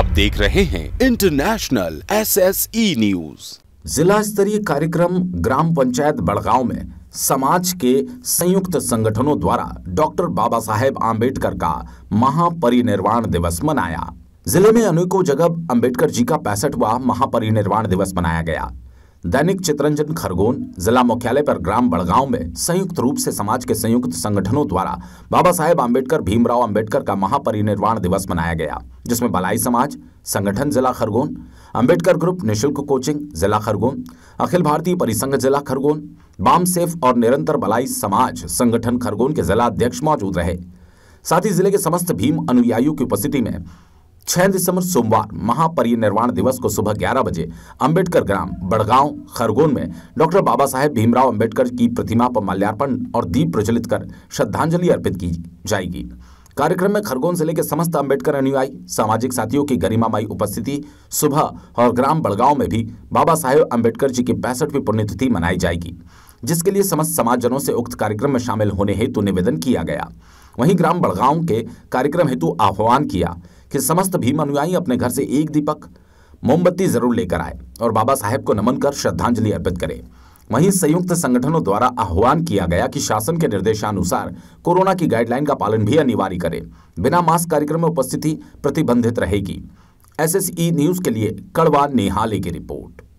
आप देख रहे हैं इंटरनेशनल एसएसई न्यूज जिला स्तरीय कार्यक्रम ग्राम पंचायत बड़गांव में समाज के संयुक्त संगठनों द्वारा डॉक्टर बाबा साहेब आम्बेडकर का महापरिनिर्वाण दिवस मनाया जिले में अनेकों जगह अंबेडकर जी का पैंसठवा महापरिनिर्वाण दिवस मनाया गया दैनिक चित्रंजन खरगोन जिला मुख्यालय पर ग्राम बड़गांव में संयुक्त रूप से समाज के संयुक्त संगठनों द्वारा बाबा साहेब आम्बेडकर भीमराव आम्बेडकर का महापरिनिर्वाण दिवस मनाया गया जिसमें बलाई समाज संगठन जिला खरगोन अंबेडकर ग्रुप निशुल्क कोचिंग जिला खरगोन अखिल भारतीय परिसंघ जिला खरगोन बाम सेफ और निरंतर बलाई समाज संगठन खरगोन के जिला अध्यक्ष मौजूद रहे साथ ही जिले के समस्त भीम अनुयायियों की उपस्थिति में 6 दिसंबर सोमवार महापरिनिर्वाण दिवस को सुबह 11 बजे अंबेडकर ग्राम बड़गांव खरगोन में डॉक्टर बाबा साहेब भीमराव अंबेडकर की प्रतिमा पर माल्यार्पण और दीप प्रज्वलित कर श्रद्धांजलि अर्पित की जाएगी कार्यक्रम में खरगोन जिले के समस्त अंबेडकर अनुयायी सामाजिक साथियों की गरिमामयी उपस्थिति सुबह और ग्राम बड़गांव में भी बाबा साहेब अम्बेडकर जी की पैंसठवीं पुण्यतिथि मनाई जाएगी जिसके लिए समस्त समाजजनों से उक्त कार्यक्रम में शामिल होने हेतु निवेदन किया गया वहीं ग्राम बड़गांव के कार्यक्रम हेतु आह्वान किया कि समस्त भीम अनुयायी अपने घर से एक दीपक मोमबत्ती जरूर लेकर आए और बाबा साहेब को नमन कर श्रद्धांजलि अर्पित करें वहीं संयुक्त संगठनों द्वारा आह्वान किया गया कि शासन के निर्देशानुसार कोरोना की गाइडलाइन का पालन भी अनिवार्य करें बिना मास्क कार्यक्रम में उपस्थिति प्रतिबंधित रहेगी एसएसई न्यूज e के लिए कड़वा नेहाले की रिपोर्ट